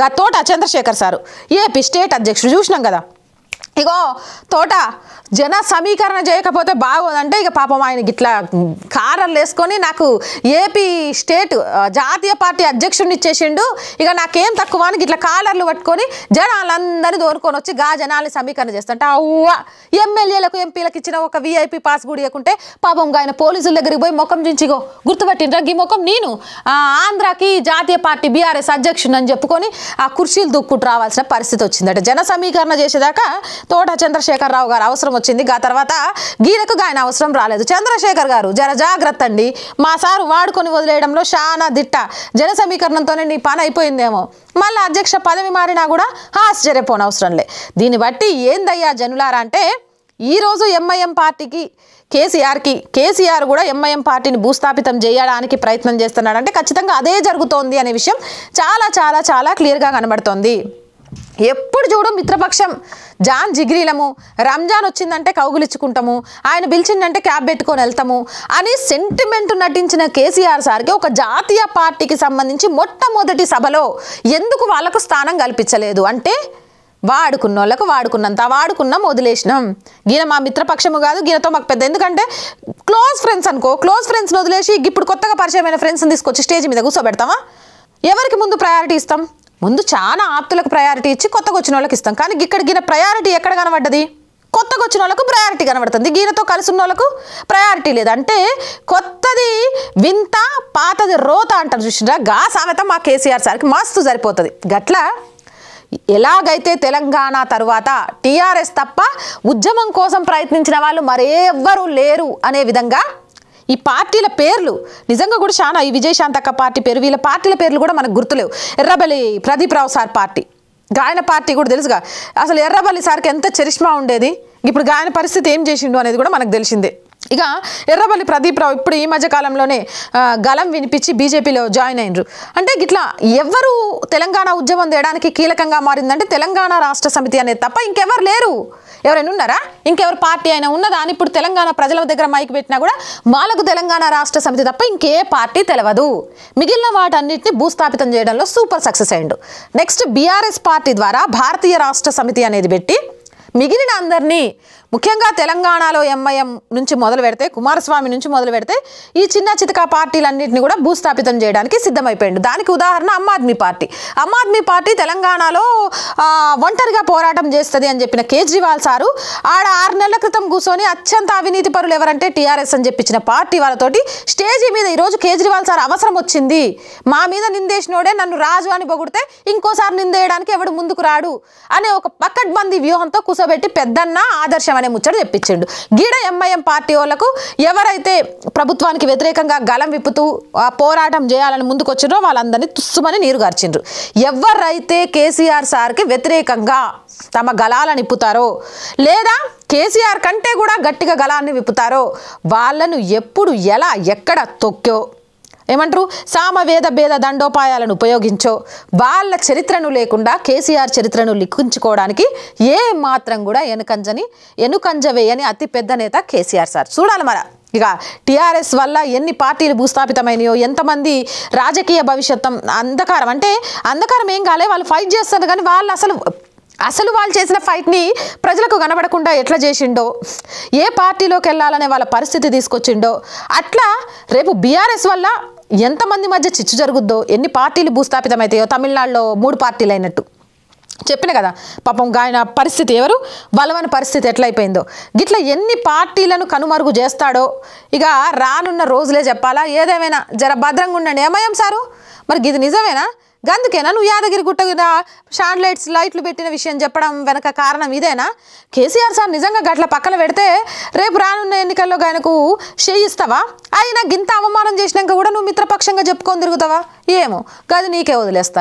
గతోట Chandrashekhar sir AP state అధ్యక్షుడు చూసినాం కదా ఇగో తోట జన సమీకరణ చేయకపోతే బాగోదంటే ఇక పాపం ఆయన ఇట్లా కారలు వేసుకొని నాకు ఏపీ స్టేట్ జాతీయ పార్టీ అధ్యక్షుడిని ఇచ్చేసిండు ఇక నాకేం తక్కువ అని ఇట్లా కాలర్లు పట్టుకొని జనాలందరినీ దోరుకొని వచ్చి గా జనాల్ని సమీకరణ చేస్తుంటే అవ్వ ఎమ్మెల్యేలకు ఎంపీలకు ఇచ్చిన ఒక వీఐపీ పాస్ కూడా ఇవ్వకుంటే పాపం ఆయన పోలీసుల దగ్గరికి పోయి ముఖం చించిగో గుర్తుపెట్టిండ్రా ఈ ముఖం నేను ఆంధ్రాకి జాతీయ పార్టీ బీఆర్ఎస్ అధ్యక్షుడు అని చెప్పుకొని ఆ కుర్చీలు దుక్కుంటూ రావాల్సిన పరిస్థితి వచ్చిందట జన సమీకరణ చేసేదాకా తోట చంద్రశేఖరరావు గారు అవసరం వచ్చింది ఆ తర్వాత గీతకు ఆయన అవసరం రాలేదు చంద్రశేఖర్ గారు జర జాగ్రత్త అండి మా సారు వాడుకొని వదిలేయడంలో చాలా దిట్ట జన సమీకరణంతోనే నీ పని అయిపోయిందేమో మళ్ళీ అధ్యక్ష పదవి మారినా కూడా లే దీన్ని బట్టి ఏందయ్యా జనులారా అంటే ఈరోజు ఎంఐఎం పార్టీకి కేసీఆర్కి కేసీఆర్ కూడా ఎంఐఎం పార్టీని భూస్థాపితం చేయడానికి ప్రయత్నం చేస్తున్నాడంటే ఖచ్చితంగా అదే జరుగుతోంది అనే విషయం చాలా చాలా చాలా క్లియర్గా కనబడుతోంది ఎప్పుడు చూడు మిత్రపక్షం జాన్ జిగిరీలము రంజాన్ వచ్చిందంటే కౌగులిచ్చుకుంటాము ఆయన పిలిచిందంటే క్యాబ్ పెట్టుకొని వెళ్తాము అని సెంటిమెంట్ నటించిన కేసీఆర్ సార్కి ఒక జాతీయ పార్టీకి సంబంధించి మొట్టమొదటి సభలో ఎందుకు వాళ్ళకు స్థానం కల్పించలేదు అంటే వాడుకున్న వాళ్ళకు వాడుకున్నంత వాడుకున్నాం వదిలేసినాం గీన మా మిత్రపక్షము కాదు గీనతో మాకు పెద్ద ఎందుకంటే క్లోజ్ ఫ్రెండ్స్ అనుకో క్లోజ్ ఫ్రెండ్స్ని వదిలేసి ఇప్పుడు కొత్తగా పరిచయమైన ఫ్రెండ్స్ని తీసుకొచ్చి స్టేజ్ మీద కూర్చోబెడతామా ఎవరికి ముందు ప్రయారిటీ ఇస్తాం ముందు చాలా ఆప్తులకు ప్రయారిటీ ఇచ్చి కొత్తగా వచ్చిన వాళ్ళకి ఇస్తాం కానీ ఇక్కడ గిన ప్రయారిటీ ఎక్కడ కనబడ్డది కొత్తగా వచ్చిన వాళ్ళకు ప్రయారిటీ కనబడుతుంది గీనతో కలిసి ఉన్న వాళ్ళకు ప్రయారిటీ లేదు అంటే కొత్తది వింత పాతది రోత అంటారు చూసినా గా సామెత మా కేసీఆర్ సార్కి మస్తు సరిపోతుంది గట్ల ఎలాగైతే తెలంగాణ తర్వాత టీఆర్ఎస్ తప్ప ఉద్యమం కోసం ప్రయత్నించిన వాళ్ళు ఎవ్వరూ లేరు అనే విధంగా ఈ పార్టీల పేర్లు నిజంగా కూడా చాలా ఈ విజయశాంతక్క పార్టీ పేరు వీళ్ళ పార్టీల పేర్లు కూడా మనకు గుర్తులేవు ఎర్రబలి ప్రదీప్ రావు సార్ పార్టీ గాయన పార్టీ కూడా తెలుసుగా అసలు ఎర్రబల్లి సార్కి ఎంత చరిష్మా ఉండేది ఇప్పుడు గాయన పరిస్థితి ఏం చేసిండు అనేది కూడా మనకు తెలిసిందే ఇక ఎర్రబల్లి ప్రదీప్రావు ఇప్పుడు ఈ మధ్యకాలంలోనే గలం వినిపించి బీజేపీలో జాయిన్ అయినరు అంటే ఇట్లా ఎవరు తెలంగాణ ఉద్యమం తేయడానికి కీలకంగా మారిందంటే తెలంగాణ రాష్ట్ర సమితి అనేది తప్ప ఇంకెవరు లేరు ఎవరైనా ఉన్నారా ఇంకెవరు పార్టీ అయినా ఉన్నదా అని ఇప్పుడు తెలంగాణ ప్రజల దగ్గర మైకి పెట్టినా కూడా వాళ్ళకు తెలంగాణ రాష్ట్ర సమితి తప్ప ఇంకే పార్టీ తెలియదు మిగిలిన వాటన్నిటిని భూస్థాపితం చేయడంలో సూపర్ సక్సెస్ అయ్యిండు నెక్స్ట్ బీఆర్ఎస్ పార్టీ ద్వారా భారతీయ రాష్ట్ర సమితి అనేది పెట్టి మిగిలిన అందరినీ ముఖ్యంగా తెలంగాణలో ఎంఐఎం నుంచి మొదలు పెడితే కుమారస్వామి నుంచి మొదలు పెడితే ఈ చిన్న చితక పార్టీలన్నింటినీ కూడా భూస్థాపితం చేయడానికి సిద్ధమైపోయింది దానికి ఉదాహరణ అమ్మ ఆద్మీ పార్టీ అమ్మ ఆద్మీ పార్టీ తెలంగాణలో ఒంటరిగా పోరాటం చేస్తుంది అని చెప్పిన కేజ్రీవాల్ సారు ఆడ ఆరు నెలల క్రితం కూర్చొని అత్యంత అవినీతి పరులు ఎవరంటే టీఆర్ఎస్ అని చెప్పించిన పార్టీ వాళ్ళతోటి స్టేజీ మీద ఈరోజు కేజ్రీవాల్ సార్ అవసరం వచ్చింది మా మీద నిందేసినోడే నన్ను రాజు అని పొగిడితే ఇంకోసారి నిందేయడానికి ఎవడు ముందుకు రాడు అనే ఒక పక్కడ్బందీ వ్యూహంతో కూర్చోబెట్టి పెద్దన్న ఆదర్శం అనే ముచ్చడు చెప్పించిండు గీడ ఎంఐఎం పార్టీ వాళ్ళకు ఎవరైతే ప్రభుత్వానికి వ్యతిరేకంగా గలం విప్పుతూ పోరాటం చేయాలని ముందుకొచ్చిండ్రో వాళ్ళందరినీ తుస్సుమని నీరు గార్చిండ్రు ఎవరైతే కేసీఆర్ సార్కి వ్యతిరేకంగా తమ గలాలను ఇప్పుతారో లేదా కేసీఆర్ కంటే కూడా గట్టిగా గలాన్ని విప్పుతారో వాళ్ళను ఎప్పుడు ఎలా ఎక్కడ తొక్కో ఏమంటారు సామవేద భేద దండోపాయాలను ఉపయోగించో వాళ్ళ చరిత్రను లేకుండా కేసీఆర్ చరిత్రను లిఖించుకోవడానికి ఏ మాత్రం కూడా ఎనుకంజని ఎనుకంజవేయని అతి పెద్ద నేత కేసీఆర్ సార్ చూడాలి మరి ఇక టీఆర్ఎస్ వల్ల ఎన్ని పార్టీలు భూస్థాపితమైనయో ఎంతమంది రాజకీయ భవిష్యత్తు అంధకారం అంటే అంధకారం ఏం కాలే వాళ్ళు ఫైట్ చేస్తారు కానీ వాళ్ళు అసలు అసలు వాళ్ళు చేసిన ఫైట్ని ప్రజలకు కనబడకుండా ఎట్లా చేసిండో ఏ పార్టీలోకి వెళ్ళాలనే వాళ్ళ పరిస్థితి తీసుకొచ్చిండో అట్లా రేపు బీఆర్ఎస్ వల్ల ఎంతమంది మధ్య చిచ్చు జరుగుద్దో ఎన్ని పార్టీలు భూస్థాపితమైతాయో తమిళనాడులో మూడు పార్టీలు అయినట్టు చెప్పిన కదా పాపం ఆయన పరిస్థితి ఎవరు బలమైన పరిస్థితి ఎట్లయిపోయిందో గిట్లా ఎన్ని పార్టీలను కనుమరుగు చేస్తాడో ఇక రానున్న రోజులే చెప్పాలా ఏదేమైనా జర భద్రంగా ఉండండి ఏమయ్యాం సారు మరి ఇది నిజమేనా గందుకేనా నువ్వు యాదగిరి గుట్ట మీద లైట్స్ లైట్లు పెట్టిన విషయం చెప్పడం వెనక కారణం ఇదేనా కేసీఆర్ సార్ నిజంగా గట్ల పక్కన పెడితే రేపు రానున్న ఎన్నికల్లో ఆయనకు చేయిస్తావా అయినా గింత అవమానం చేసినాక కూడా నువ్వు మిత్రపక్షంగా చెప్పుకొని తిరుగుతావా ఏమో గది నీకే వదిలేస్తాను